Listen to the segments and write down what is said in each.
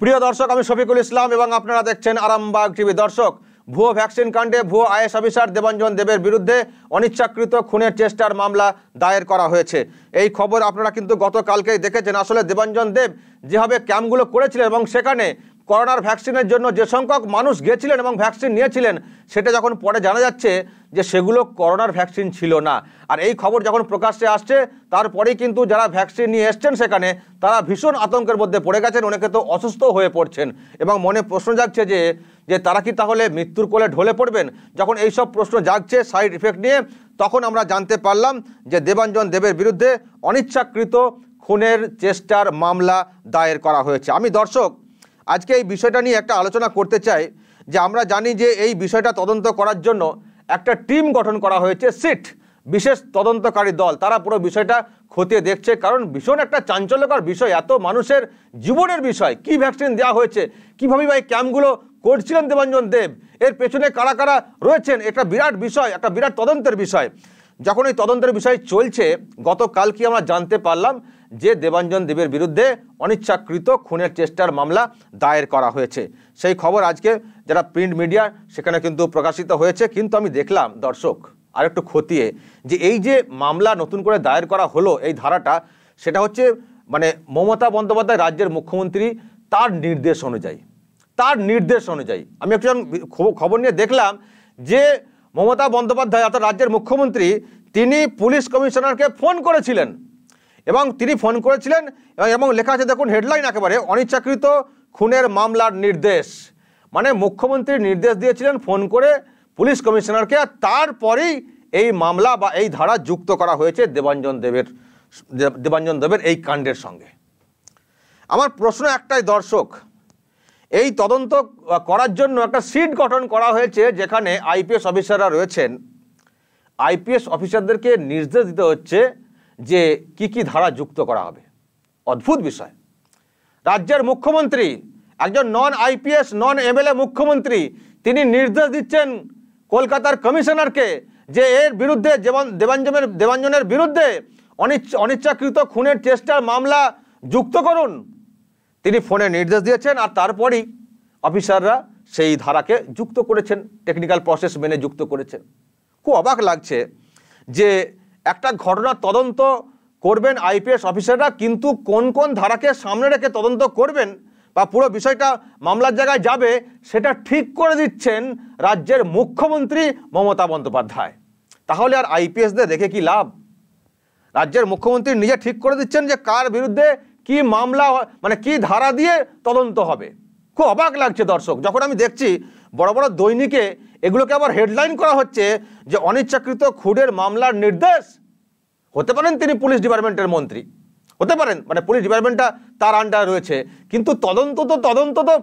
প্রিয় দর্শক আমি শফিকুল ইসলাম এবং আপনারা দেখছেন আরামবাগ টিভি দর্শক ভুয়ো ভ্যাকসিন কাণ্ডে ভুয়ো আইএস অফিসার দেবাঞ্জন দেবের বিরুদ্ধে অনিচ্ছাকৃত খুনের চেষ্টার মামলা দায়ের করা হয়েছে এই খবর আপনারা কিন্তু গতকালকেই দেখেছেন আসলে দেবাঞ্জন দেব যেভাবে ক্যাম্পগুলো করেছিলেন এবং সেখানে করোনার ভ্যাকসিনের জন্য যে সংখ্যক মানুষ গিয়েছিলেন এবং ভ্যাকসিন নিয়েছিলেন সেটা যখন পরে জানা যাচ্ছে যে সেগুলো করোনার ভ্যাকসিন ছিল না আর এই খবর যখন প্রকাশ্যে আসছে তারপরে কিন্তু যারা ভ্যাকসিন নিয়ে এসছেন সেখানে তারা ভীষণ আতঙ্কের মধ্যে পড়ে গেছেন অনেকে তো অসুস্থ হয়ে পড়ছেন এবং মনে প্রশ্ন জাগছে যে যে তারা কি তাহলে মৃত্যুর কোলে ঢলে পড়বেন যখন এইসব প্রশ্ন জাগছে সাইড ইফেক্ট নিয়ে তখন আমরা জানতে পারলাম যে দেবাঞ্জন দেবের বিরুদ্ধে অনিচ্ছাকৃত খুনের চেষ্টার মামলা দায়ের করা হয়েছে আমি দর্শক আজকে এই বিষয়টা নিয়ে একটা আলোচনা করতে চাই যে আমরা জানি যে এই বিষয়টা তদন্ত করার জন্য একটা টিম গঠন করা হয়েছে সিট বিশেষ তদন্তকারী দল তারা পুরো বিষয়টা খতিয়ে দেখছে কারণ ভীষণ একটা চাঞ্চল্যকর বিষয় এত মানুষের জীবনের বিষয় কি ভ্যাকসিন দেওয়া হয়েছে কীভাবে ভাই ক্যাম্পগুলো করছিলেন দেবাঞ্জন দেব এর পেছনে কারা কারা রয়েছেন একটা বিরাট বিষয় একটা বিরাট তদন্তের বিষয় যখন এই তদন্তের বিষয় চলছে গতকাল কি আমরা জানতে পারলাম যে দেবাঞ্জন দেবের বিরুদ্ধে অনিচ্ছাকৃত খুনের চেষ্টার মামলা দায়ের করা হয়েছে সেই খবর আজকে যারা প্রিন্ট মিডিয়া সেখানে কিন্তু প্রকাশিত হয়েছে কিন্তু আমি দেখলাম দর্শক আর একটু খতিয়ে যে এই যে মামলা নতুন করে দায়ের করা হলো এই ধারাটা সেটা হচ্ছে মানে মমতা বন্দ্যোপাধ্যায় রাজ্যের মুখ্যমন্ত্রী তার নির্দেশ অনুযায়ী তার নির্দেশ অনুযায়ী আমি একজন খবর নিয়ে দেখলাম যে মমতা বন্দ্যোপাধ্যায় অর্থাৎ রাজ্যের মুখ্যমন্ত্রী তিনি পুলিশ কমিশনারকে ফোন করেছিলেন এবং তিনি ফোন করেছিলেন এবং এবং লেখা আছে দেখুন হেডলাইন একেবারে অনিচ্ছাকৃত খুনের মামলার নির্দেশ মানে মুখ্যমন্ত্রী নির্দেশ দিয়েছিলেন ফোন করে পুলিশ কমিশনারকে তারপরেই এই মামলা বা এই ধারা যুক্ত করা হয়েছে দেবাঞ্জন দেবের দেবাঞ্জন দেবের এই কাণ্ডের সঙ্গে আমার প্রশ্ন একটাই দর্শক এই তদন্ত করার জন্য একটা সিট গঠন করা হয়েছে যেখানে আইপিএস অফিসাররা রয়েছেন আইপিএস অফিসারদেরকে নির্দেশ দিতে হচ্ছে যে কি কি ধারা যুক্ত করা হবে অদ্ভুত বিষয় রাজ্যের মুখ্যমন্ত্রী একজন নন আইপিএস নন এমএলএ মুখ্যমন্ত্রী তিনি নির্দেশ দিচ্ছেন কলকাতার কমিশনারকে যে এর বিরুদ্ধে যেমন দেবাঞ্জনের দেবাঞ্জনের বিরুদ্ধে অনিচ্ছাকৃত খুনের চেষ্টার মামলা যুক্ত করুন তিনি ফোনে নির্দেশ দিয়েছেন আর তারপরই অফিসাররা সেই ধারাকে যুক্ত করেছেন টেকনিক্যাল প্রসেস মেনে যুক্ত করেছেন খুব অবাক লাগছে যে একটা ঘটনা তদন্ত করবেন আইপিএস অফিসাররা কিন্তু কোন কোন ধারাকে সামনে রেখে তদন্ত করবেন বা পুরো বিষয়টা মামলার জায়গায় যাবে সেটা ঠিক করে দিচ্ছেন রাজ্যের মুখ্যমন্ত্রী মমতা বন্দ্যোপাধ্যায় তাহলে আর আইপিএসদের দেখে কি লাভ রাজ্যের মুখ্যমন্ত্রী নিজে ঠিক করে দিচ্ছেন যে কার বিরুদ্ধে কি মামলা মানে কি ধারা দিয়ে তদন্ত হবে খুব অবাক লাগছে দর্শক যখন আমি দেখছি বড় বড় দৈনিকে এগুলোকে আবার হেডলাইন করা হচ্ছে যে অনিচ্ছাকৃত খুডের মামলার নির্দেশ হতে পারেন তিনি পুলিশ ডিপার্টমেন্টের মন্ত্রী হতে পারেন মানে পুলিশ ডিপার্টমেন্টটা তার আন্ডার রয়েছে কিন্তু তদন্ত তো তদন্ত তো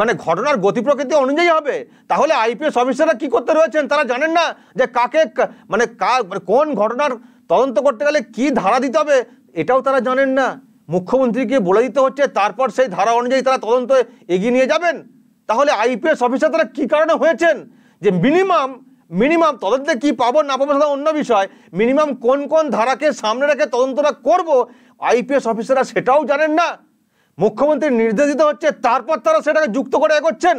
মানে ঘটনার গতি প্রকৃতি অনুযায়ী হবে তাহলে আইপিএস অফিসাররা কি করতে রয়েছেন তারা জানেন না যে কাকে মানে, মানে কোন ঘটনার তদন্ত করতে গেলে কি ধারা দিতে হবে এটাও তারা জানেন না মুখ্যমন্ত্রীকে বলে দিতে হচ্ছে তারপর সেই ধারা অনুযায়ী তারা তদন্ত এগিয়ে নিয়ে যাবেন তাহলে আইপিএস অফিসার তারা কী কারণে হয়েছেন যে মিনিমাম মিনিমাম তদন্তে কি পাবো না পাবো সেটা অন্য বিষয় মিনিমাম কোন কোন ধারাকে সামনে রেখে তদন্তটা করব আইপিএস অফিসাররা সেটাও জানেন না মুখ্যমন্ত্রী নির্দেশিত হচ্ছে তারপর তারা সেটাকে যুক্ত করে করছেন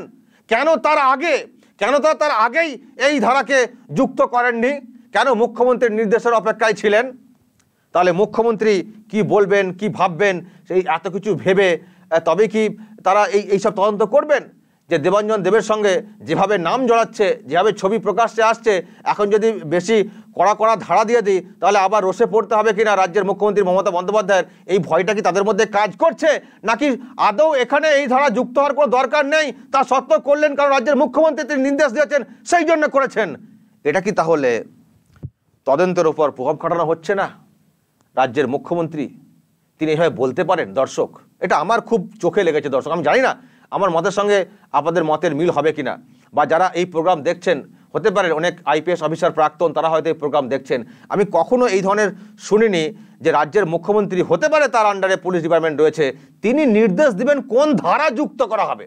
কেন তার আগে কেন তারা তার আগেই এই ধারাকে যুক্ত করেননি কেন মুখ্যমন্ত্রীর নির্দেশের অপেক্ষায় ছিলেন তাহলে মুখ্যমন্ত্রী কি বলবেন কি ভাববেন সেই এত কিছু ভেবে তবে কি তারা এই এইসব তদন্ত করবেন যে দেবাঞ্জন দেবের সঙ্গে যেভাবে নাম জড়াচ্ছে যেভাবে ছবি প্রকাশ্যে আসছে এখন যদি বেশি কড়া কড়া ধারা দিয়ে দিই তাহলে আবার রোষে পড়তে হবে কিনা রাজ্যের মুখ্যমন্ত্রী মমতা বন্দ্যোপাধ্যায়ের এই ভয়টা কি তাদের মধ্যে কাজ করছে নাকি আদৌ এখানে এই ধারা যুক্ত হওয়ার কোনো দরকার নেই তা সত্য করলেন কারণ রাজ্যের মুখ্যমন্ত্রী তিনি নির্দেশ দিয়েছেন সেই জন্য করেছেন এটা কি তাহলে তদন্তের ওপর প্রভাব খাটানো হচ্ছে না রাজ্যের মুখ্যমন্ত্রী তিনি এভাবে বলতে পারেন দর্শক এটা আমার খুব চোখে লেগেছে দর্শক আমি জানি না আমার মতের সঙ্গে আপনাদের মতের মিল হবে কিনা বা যারা এই প্রোগ্রাম দেখছেন হতে পারে অনেক আইপিএস অফিসার প্রাক্তন তারা হয়তো এই প্রোগ্রাম দেখছেন আমি কখনো এই ধরনের শুনিনি যে রাজ্যের মুখ্যমন্ত্রী হতে পারে তার আন্ডারে পুলিশ ডিপার্টমেন্ট রয়েছে তিনি নির্দেশ দিবেন কোন ধারা যুক্ত করা হবে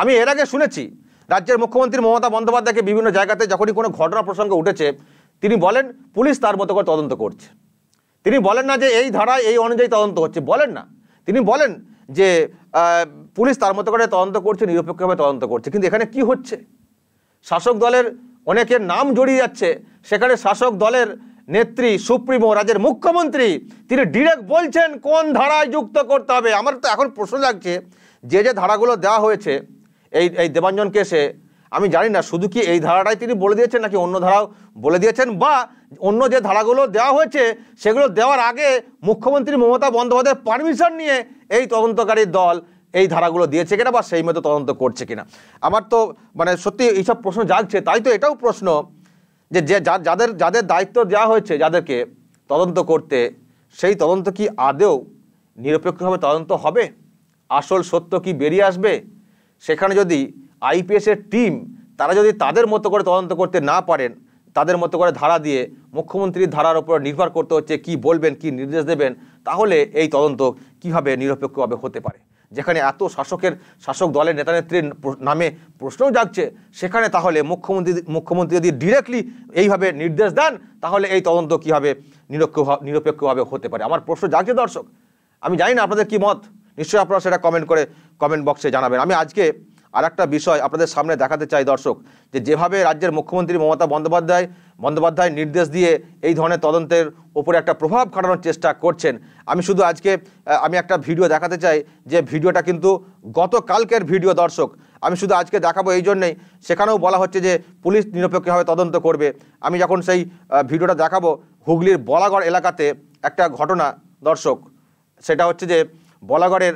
আমি এর আগে শুনেছি রাজ্যের মুখ্যমন্ত্রী মমতা বন্দ্যোপাধ্যায়কে বিভিন্ন জায়গাতে যখনই কোনো ঘটনা প্রসঙ্গে উঠেছে তিনি বলেন পুলিশ তার মতো করে তদন্ত করছে তিনি বলেন না যে এই ধারা এই অনুযায়ী তদন্ত হচ্ছে বলেন না তিনি বলেন যে পুলিশ তার মতো করে তদন্ত করছে নিরপেক্ষভাবে তদন্ত করছে কিন্তু এখানে কি হচ্ছে শাসক দলের অনেকের নাম জড়িয়ে যাচ্ছে সেখানে শাসক দলের নেত্রী সুপ্রিমো রাজ্যের মুখ্যমন্ত্রী তিনি ডিরেক্ট বলছেন কোন ধারায় যুক্ত করতে হবে আমার তো এখন প্রশ্ন লাগছে যে যে ধারাগুলো দেওয়া হয়েছে এই এই দেবাঞ্জন কেসে আমি জানি না শুধু কি এই ধারাটাই তিনি বলে দিয়েছেন নাকি অন্য ধারাও বলে দিয়েছেন বা অন্য যে ধারাগুলো দেওয়া হয়েছে সেগুলো দেওয়ার আগে মুখ্যমন্ত্রী মমতা বন্দ্যোপাধ্যায়ের পারমিশন নিয়ে এই তদন্তকারী দল এই ধারাগুলো দিয়েছে কিনা বা সেই মতো তদন্ত করছে কিনা আমার তো মানে সত্যি এইসব প্রশ্ন জাগছে তাই তো এটাও প্রশ্ন যে যে যাদের যাদের দায়িত্ব দেওয়া হয়েছে যাদেরকে তদন্ত করতে সেই তদন্ত কি আদেও নিরপেক্ষভাবে তদন্ত হবে আসল সত্য কি বেরিয়ে আসবে সেখানে যদি আইপিএসের টিম তারা যদি তাদের মতো করে তদন্ত করতে না পারেন তাদের মতো করে ধারা দিয়ে মুখ্যমন্ত্রীর ধারার উপর নির্ভর করতে হচ্ছে কি বলবেন কি নির্দেশ দেবেন তাহলে এই তদন্ত কিভাবে নিরপেক্ষভাবে হতে পারে যেখানে এত শাসকের শাসক দলের নেতানেত্রীর নামে প্রশ্নও জাগছে সেখানে তাহলে মুখ্যমন্ত্রী মুখ্যমন্ত্রী যদি ডিরেক্টলি এইভাবে নির্দেশ দেন তাহলে এই তদন্ত কীভাবে নিরক্ষ নিরপেক্ষভাবে হতে পারে আমার প্রশ্ন জাগছে দর্শক আমি জানি না আপনাদের কি মত নিশ্চয়ই আপনারা সেটা কমেন্ট করে কমেন্ট বক্সে জানাবেন আমি আজকে আর একটা বিষয় আপনাদের সামনে দেখাতে চাই দর্শক যে যেভাবে রাজ্যের মুখ্যমন্ত্রী মমতা বন্দ্যোপাধ্যায় বন্দ্যোপাধ্যায় নির্দেশ দিয়ে এই ধরনের তদন্তের ওপরে একটা প্রভাব খাটানোর চেষ্টা করছেন আমি শুধু আজকে আমি একটা ভিডিও দেখাতে চাই যে ভিডিওটা কিন্তু গতকালকের ভিডিও দর্শক আমি শুধু আজকে দেখাবো এই জন্যেই সেখানেও বলা হচ্ছে যে পুলিশ নিরপেক্ষভাবে তদন্ত করবে আমি যখন সেই ভিডিওটা দেখাবো হুগলির বলাগড় এলাকাতে একটা ঘটনা দর্শক সেটা হচ্ছে যে বলাগড়ের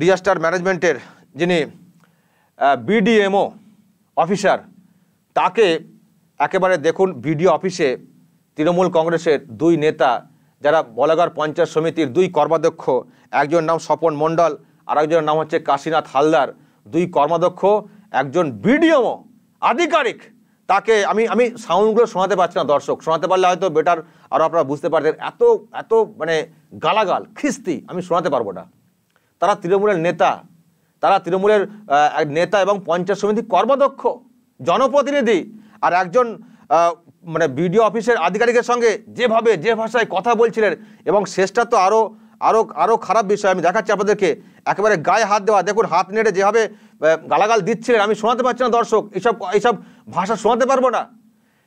ডিজাস্টার ম্যানেজমেন্টের যিনি বিডিএমও অফিসার তাকে একেবারে দেখুন বিডিও অফিসে তৃণমূল কংগ্রেসের দুই নেতা যারা বলাগড় পঞ্চায়েত সমিতির দুই কর্মাধ্যক্ষ একজন নাম স্বপন মণ্ডল আর একজনের নাম হচ্ছে কাশীনাথ হালদার দুই কর্মাধ্যক্ষ একজন বিডিএমও আধিকারিক তাকে আমি আমি সাউন্ডগুলো শোনাতে পারছি না দর্শক শোনাতে পারলে হয়তো বেটার আরও আপনারা বুঝতে পারতেন এত এত মানে গালাগাল খিস্তি আমি শোনাতে পারবো না তারা তৃণমূলের নেতা তারা তৃণমূলের নেতা এবং পঞ্চায়েত সমিতি কর্মদক্ষ জনপ্রতিনিধি আর একজন মানে বিডিও অফিসের আধিকারিকের সঙ্গে যেভাবে যে ভাষায় কথা বলছিলেন এবং শেষটা তো আরও আরও আরও খারাপ বিষয় আমি দেখাচ্ছি আপনাদেরকে একেবারে গায়ে হাত দেওয়া দেখুন হাত নেড়ে যেভাবে গালাগাল দিচ্ছিলেন আমি শোনাতে পারছি না দর্শক এইসব এইসব ভাষা শোনাতে পারবো না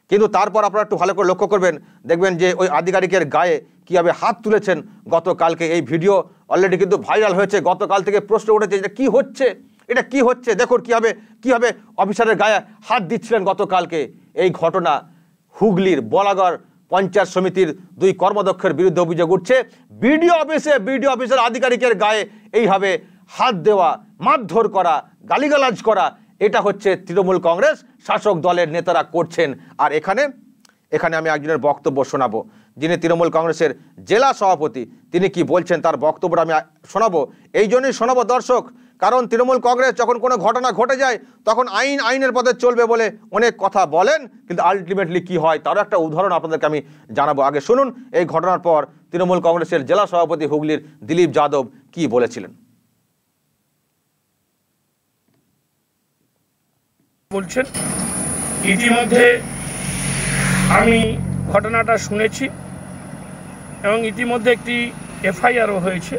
কিন্তু তারপর আপনারা একটু ভালো করে লক্ষ্য করবেন দেখবেন যে ওই আধিকারিকের গায়ে কীভাবে হাত তুলেছেন গতকালকে এই ভিডিও অলরেডি কিন্তু ভাইরাল হয়েছে গতকাল থেকে প্রশ্ন উঠেছে যে কী হচ্ছে এটা কি হচ্ছে দেখুন কীভাবে কীভাবে অফিসারের গায়ে হাত দিচ্ছিলেন গতকালকে এই ঘটনা হুগলির বলাগড় পঞ্চায়েত সমিতির দুই কর্মদক্ষের বিরুদ্ধে অভিযোগ উঠছে বিডিও অফিসে বিডিও অফিসের আধিকারিকের গায়ে এইভাবে হাত দেওয়া মারধর করা গালিগালাজ করা এটা হচ্ছে তৃণমূল কংগ্রেস শাসক দলের নেতারা করছেন আর এখানে এখানে আমি একজনের বক্তব্য শোনাবো যিনি তৃণমূল কংগ্রেসের জেলা সভাপতি তিনি কি বলছেন তার বক্তব্যটা আমি শোনাবো এই জন্যই শোনাবো দর্শক কারণ তৃণমূল কংগ্রেস যখন কোনো ঘটনা ঘটে যায় তখন আইন আইনের পথে চলবে বলে অনেক কথা বলেন কিন্তু আলটিমেটলি কি হয় তারও একটা উদাহরণ আপনাদেরকে আমি জানাবো আগে শুনুন এই ঘটনার পর তৃণমূল কংগ্রেসের জেলা সভাপতি হুগলির দিলীপ যাদব কি বলেছিলেন বলছেন ইতিমধ্যে আমি ঘটনাটা শুনেছি এবং ইতিমধ্যে একটি এফআইআরও হয়েছে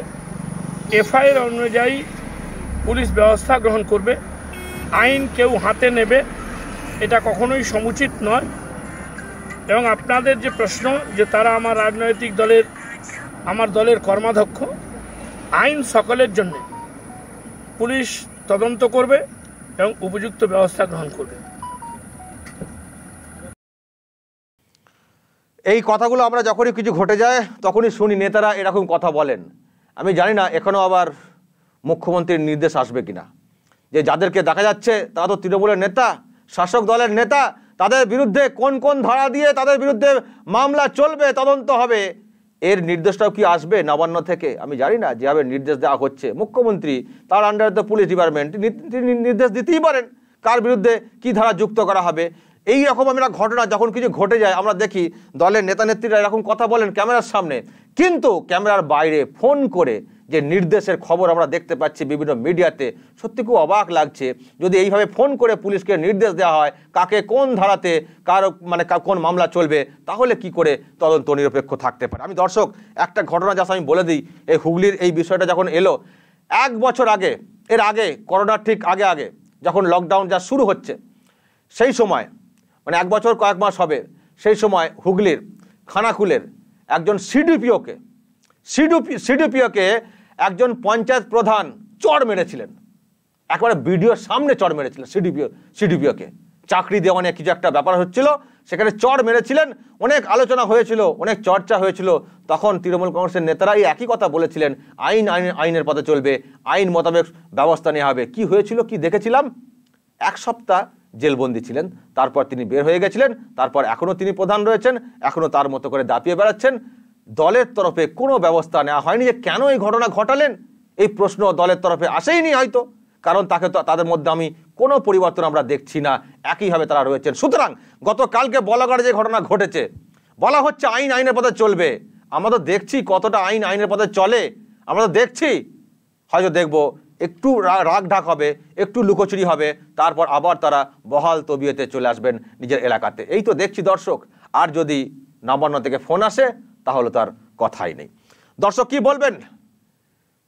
এফআইআর অনুযায়ী পুলিশ ব্যবস্থা গ্রহণ করবে আইন কেউ হাতে নেবে এটা কখনোই সমুচিত নয় এবং আপনাদের যে প্রশ্ন যে তারা আমার রাজনৈতিক দলের আমার দলের কর্মাধ্যক্ষ আইন সকলের জন্য পুলিশ তদন্ত করবে এবং উপযুক্ত ব্যবস্থা গ্রহণ করবে এই কথাগুলো আমরা যখনই কিছু ঘটে যায় তখনই শুনি নেতারা এরকম কথা বলেন আমি জানি না এখনও আবার মুখ্যমন্ত্রীর নির্দেশ আসবে কিনা যে যাদেরকে দেখা যাচ্ছে তারা তো তৃণমূলের নেতা শাসক দলের নেতা তাদের বিরুদ্ধে কোন কোন ধারা দিয়ে তাদের বিরুদ্ধে মামলা চলবে তদন্ত হবে এর নির্দেশটাও কি আসবে নবান্ন থেকে আমি জানি না যেভাবে নির্দেশ দেওয়া হচ্ছে মুখ্যমন্ত্রী তার আন্ডারে তো পুলিশ ডিপার্টমেন্ট নির্দেশ দিতেই পারেন কার বিরুদ্ধে কি ধারা যুক্ত করা হবে এই রকম আমরা ঘটনা যখন কিছু ঘটে যায় আমরা দেখি দলের নেতা নেত্রীরা এরকম কথা বলেন ক্যামেরার সামনে কিন্তু ক্যামেরার বাইরে ফোন করে যে নির্দেশের খবর আমরা দেখতে পাচ্ছি বিভিন্ন মিডিয়াতে সত্যি খুব অবাক লাগছে যদি এইভাবে ফোন করে পুলিশকে নির্দেশ দেওয়া হয় কাকে কোন ধারাতে কার মানে কোন মামলা চলবে তাহলে কি করে তদন্ত নিরপেক্ষ থাকতে পারে আমি দর্শক একটা ঘটনা যা আমি বলে দিই এই হুগলির এই বিষয়টা যখন এলো এক বছর আগে এর আগে করোনার ঠিক আগে আগে যখন লকডাউন যা শুরু হচ্ছে সেই সময় মানে এক বছর কয়েক মাস হবে সেই সময় হুগলির খানাকুলের একজন সিডিপিওকে সিডিপি সিডিপিওকে একজন পঞ্চায়েত প্রধান চড় মেরেছিলেন একবারে বিডিওর সামনে চড় মেরেছিলেন সিডিপিও সিডিপিওকে চাকরি দেওয়া অনেক কিছু একটা ব্যাপার হচ্ছিল সেখানে চড় মেরেছিলেন অনেক আলোচনা হয়েছিল অনেক চর্চা হয়েছিল তখন তৃণমূল কংগ্রেসের নেতারা এই একই কথা বলেছিলেন আইন আইন আইনের পথে চলবে আইন মোতাবেক ব্যবস্থা নেওয়া হবে কি হয়েছিল কি দেখেছিলাম এক সপ্তাহ জেলবন্দি ছিলেন তারপর তিনি বের হয়ে গেছিলেন তারপর এখনও তিনি প্রধান রয়েছেন এখনও তার মতো করে দাপিয়ে বেড়াচ্ছেন দলের তরফে কোনো ব্যবস্থা নেওয়া হয়নি যে কেন এই ঘটনা ঘটালেন এই প্রশ্ন দলের তরফে আসেইনি হয়তো কারণ তাকে তো তাদের মধ্যে আমি কোনো পরিবর্তন আমরা দেখছি না একইভাবে তারা রয়েছেন সুতরাং গতকালকে বলাগড়ে যে ঘটনা ঘটেছে বলা হচ্ছে আইন আইনের পথে চলবে আমরা তো দেখছি কতটা আইন আইনের পথে চলে আমরা তো দেখছি হয়তো দেখব একটু রাগ ঢাক হবে একটু লুকোচুরি হবে তারপর আবার তারা বহাল তবিয়তে চলে আসবেন নিজের এলাকাতে এই তো দেখছি দর্শক আর যদি নবান্ন থেকে ফোন আসে তাহলে তার কথাই নেই দর্শক কি বলবেন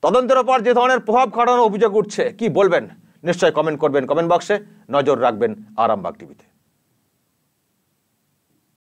তদন্তের ওপর যে ধরনের প্রভাব খাটানোর অভিযোগ উঠছে কি বলবেন নিশ্চয় কমেন্ট করবেন কমেন্ট বক্সে নজর রাখবেন আরামবাগ টিভিতে